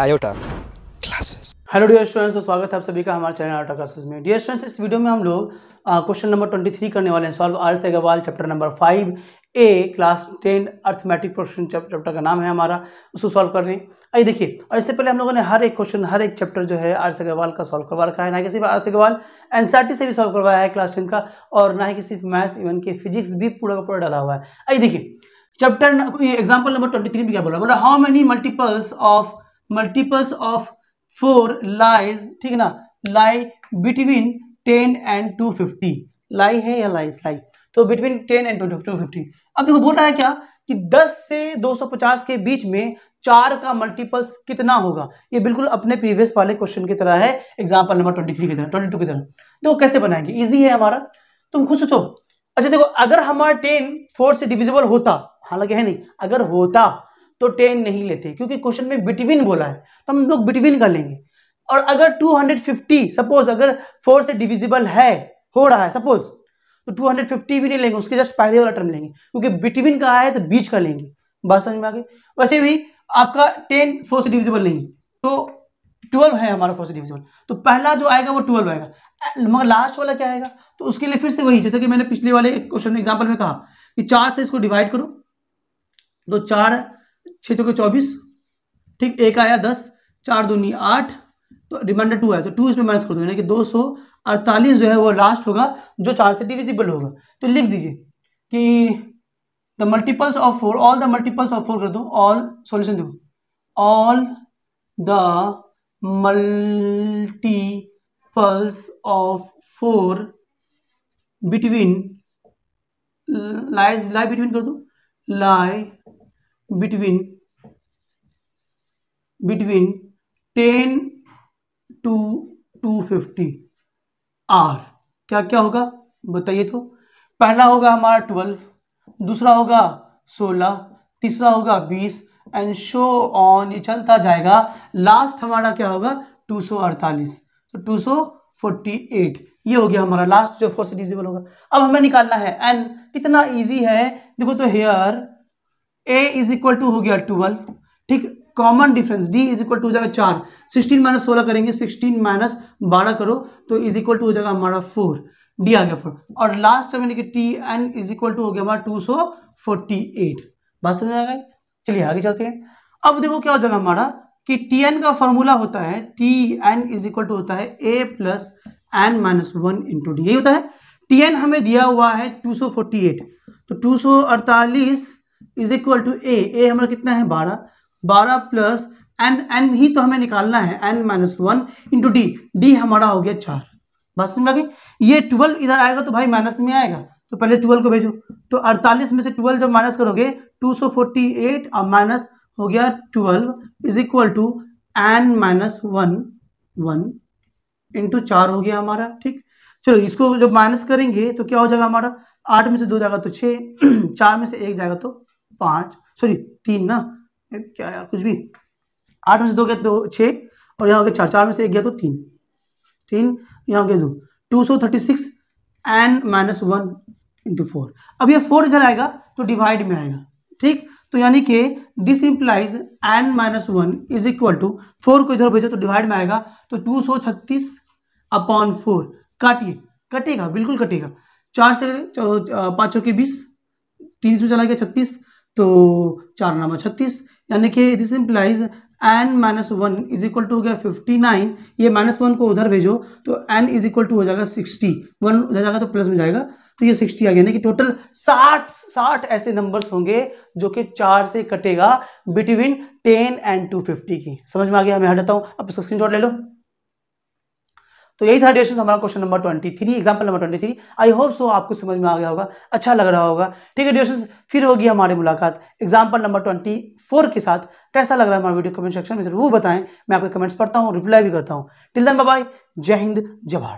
iota classes hello dear students तो स्वागत है आप सभी का हमारे चैनल आयोटा क्लासेस में डियर स्टूडेंट्स इस वीडियो में हम लोग क्वेश्चन नंबर ट्वेंटी थ्री करने वाले हैं solve R S Agarwal chapter number five A class ten arithmetic portion chapter का नाम है हमारा उसको सॉल्व कर रहे हैं आइए देखिए और इससे पहले हम लोगों ने हर एक क्वेश्चन हर एक चैप्टर जो है आर से अग्रवाल का सॉल्व करवा रखा है ना कि सिर्फ आर से अग्रवाल एन से भी सॉल्व करवाया है क्लास टेन का और ना ही कि सिर्फ मैथ्स इवन के फिजिक्स भी पूरा का पूरा डाला हुआ है आइए देखिए chapter example number twenty three में क्या बोला बोला how many multiples of multiples of four lies ठीक है ना lie between ten and two fifty lie है या लाइज लाई तो between ten and two fifty अब देखो बोल रहा है क्या कि 10 से 250 के बीच में चार का मल्टीपल्स कितना होगा ये बिल्कुल अपने प्रीवियस वाले क्वेश्चन की तरह है एग्जाम्पल नंबर 23 की तरह 22 की तरह देखो कैसे बनाएंगे इजी है हमारा तुम खुद सोचो अच्छा देखो अगर हमारा टेन फोर से डिविजिबल होता हालांकि है नहीं अगर होता तो टेन नहीं लेते क्योंकि क्वेश्चन में बिटवीन बोला है तो हम लोग बिटवीन कर लेंगे और अगर 250 सपोज अगर फोर से डिविजिबल है हो रहा है सपोज तो 250 भी नहीं लेंगे उसके जस्ट पहले वाला टर्म लेंगे क्योंकि बिटवीन का है तो बीच का लेंगे बात समझ में आगे वैसे भी आपका टेन फोर से डिविजिबल नहीं तो ट्वेल्व है हमारा फोर से डिविजिबल तो पहला जो आएगा वो ट्वेल्व आएगा मगर लास्ट वाला क्या आएगा तो उसके लिए फिर से वही जैसे कि मैंने पिछले वाले क्वेश्चन एग्जाम्पल में कहा कि चार से इसको डिवाइड करो तो चार छः चौके चौबीस ठीक एक आया दस चार दूनी आठ तो रिमाइंडर टू आया तो टू इसमें माइनस कर दो यानी कि दो सौ अड़तालीस जो है वो लास्ट होगा जो चार से डिविजिबल होगा तो लिख दीजिए कि the multiples of four all the multiples of four कर दो ऑल सॉल्यूशन देखो all the multiples of four between lies lie between कर दो lie between between 10 to 250 are क्या क्या होगा बताइए तो पहला होगा हमारा ट्वेल्व दूसरा होगा सोलह तीसरा होगा बीस एंड शो ऑन ये चलता जाएगा लास्ट हमारा क्या होगा टू सौ अड़तालीस तो टू सौ फोर्टी एट ये हो गया हमारा लास्ट जो फोर्स डिजिबल होगा अब हमें निकालना है एन कितना इजी है देखो तो here A is equal to हो गया ट्वेल्व ठीक common difference D is equal to हो जाएगा चार सिक्सटीन माइनस सोलह करेंगे सिक्सटीन माइनस बारह करो तो इज इक्वल टू हो जाएगा हमारा फोर डी आ गया फोर और लास्ट में देखिए T N is equal to हो गया हमारा टू सो फोर्टी एट बात समझ आ चलिए आगे चलते हैं अब देखो क्या हो जाएगा हमारा कि टी एन का फॉर्मूला होता है T N is equal to होता है A plus N minus one into D यही होता है टी एन हमें दिया हुआ है टू सो फोर्टी एट तो टू सो अड़तालीस is equal to A A हमारा कितना है बारह बारह प्लस एन एन ही तो हमें निकालना है N minus one into D D हमारा हो गया चार बात समझ लगे ये ट्वेल्व इधर आएगा तो भाई माइनस में आएगा तो पहले ट्वेल्व को भेजो तो अड़तालीस में से ट्वेल्व जब माइनस करोगे टू सौ फोर्टी एट और माइनस हो गया twelve is equal to N minus one one into चार हो गया हमारा ठीक चलो इसको जब माइनस करेंगे तो क्या हो जाएगा हमारा आठ में से दो जाएगा तो छः चार में से एक जाएगा तो पाँच सॉरी तीन ना क्या यार कुछ भी आठ में से दो गया तो छः और यहाँ चार चार में से एक गया तो तीन तीन यहाँ दो टू सौ thirty six N minus one into four अब ये फोर इधर आएगा तो डिवाइड में आएगा ठीक तो यानी कि this implies N minus one is equal to four को इधर भेजो तो डिवाइड में आएगा तो टू सौ छत्तीस अपॉन फोर काटिए कटेगा बिल्कुल कटेगा चार से पांचों के बीस तीन सौ चला गया छत्तीस तो चार नाम छत्तीस यानी कि this implies N minus one is equal to हो गया फिफ्टी नाइन ये माइनस वन को उधर भेजो तो एन इज इक्वल टू हो जाएगा सिक्सटी वन उधर जाएगा तो प्लस में जाएगा तो ये सिक्सटी आ गया यानी कि टोटल साठ साठ ऐसे नंबर्स होंगे जो कि चार से कटेगा between ten and two fifty की समझ में आ गया मैं हटाता हूँ आप इसका स्क्रीन ले लो तो यही था डेस्ट हमारा question number twenty three example number twenty three I hope so आपको समझ में आ गया होगा अच्छा लग रहा होगा ठीक है डेस्ट फिर होगी हमारी मुलाकात एग्जाम्पल नंबर ट्वेंटी फोर के साथ कैसा लग रहा है हमारा वीडियो कमेंट सेक्शन में जरूर बताएं मैं आपके कमेंट्स पढ़ता हूँ रिप्लाई भी करता हूँ टिल दन बाय जय हिंद जवाहर